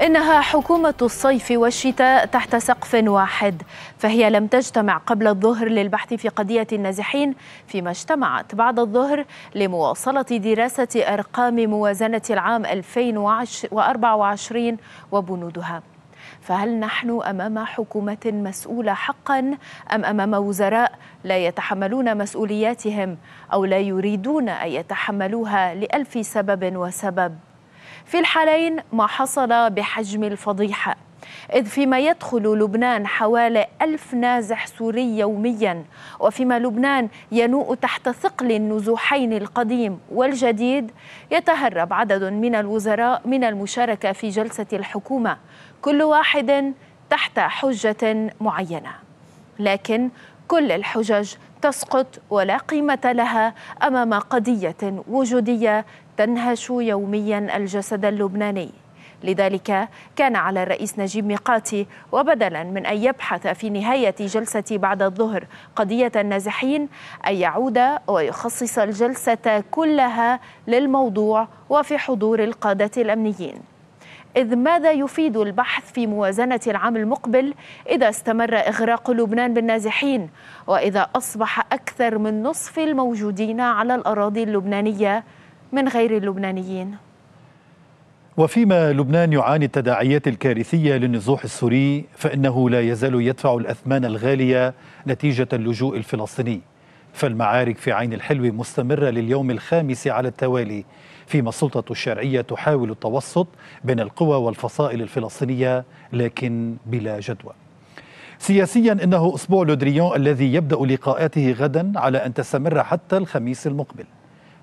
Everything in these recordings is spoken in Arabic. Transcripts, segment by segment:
إنها حكومة الصيف والشتاء تحت سقف واحد فهي لم تجتمع قبل الظهر للبحث في قضية النازحين فيما اجتمعت بعد الظهر لمواصلة دراسة أرقام موازنة العام 2024 وبنودها فهل نحن امام حكومه مسؤوله حقا ام امام وزراء لا يتحملون مسؤولياتهم او لا يريدون ان يتحملوها لالف سبب وسبب في الحالين ما حصل بحجم الفضيحة إذ فيما يدخل لبنان حوالي ألف نازح سوري يوميا وفيما لبنان ينوء تحت ثقل النزوحين القديم والجديد يتهرب عدد من الوزراء من المشاركة في جلسة الحكومة كل واحد تحت حجة معينة لكن كل الحجج تسقط ولا قيمة لها أمام قضية وجودية تنهش يوميا الجسد اللبناني لذلك كان على الرئيس نجيب ميقاتي وبدلا من أن يبحث في نهاية جلسة بعد الظهر قضية النازحين أن يعود ويخصص الجلسة كلها للموضوع وفي حضور القادة الأمنيين إذ ماذا يفيد البحث في موازنة العام المقبل إذا استمر إغراق لبنان بالنازحين وإذا أصبح أكثر من نصف الموجودين على الأراضي اللبنانية من غير اللبنانيين وفيما لبنان يعاني التداعيات الكارثية للنزوح السوري فإنه لا يزال يدفع الأثمان الغالية نتيجة اللجوء الفلسطيني فالمعارك في عين الحلو مستمرة لليوم الخامس على التوالي فيما السلطة الشرعية تحاول التوسط بين القوى والفصائل الفلسطينية لكن بلا جدوى سياسيا إنه أسبوع لودريون الذي يبدأ لقاءاته غدا على أن تستمر حتى الخميس المقبل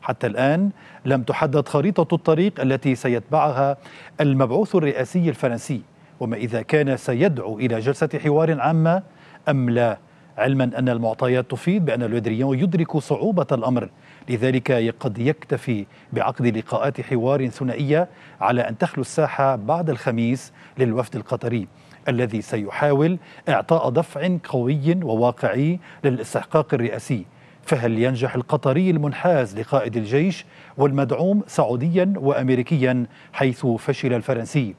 حتى الآن لم تحدد خريطة الطريق التي سيتبعها المبعوث الرئاسي الفرنسي وما إذا كان سيدعو إلى جلسة حوار عامة أم لا علما أن المعطيات تفيد بأن لودريون يدرك صعوبة الأمر لذلك قد يكتفي بعقد لقاءات حوار ثنائية على أن تخلو الساحة بعد الخميس للوفد القطري الذي سيحاول إعطاء دفع قوي وواقعي للاستحقاق الرئاسي فهل ينجح القطري المنحاز لقائد الجيش والمدعوم سعوديا وامريكيا حيث فشل الفرنسي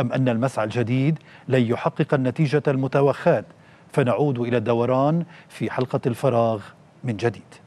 ام ان المسعى الجديد لن يحقق النتيجه المتوخاه فنعود إلى الدوران في حلقة الفراغ من جديد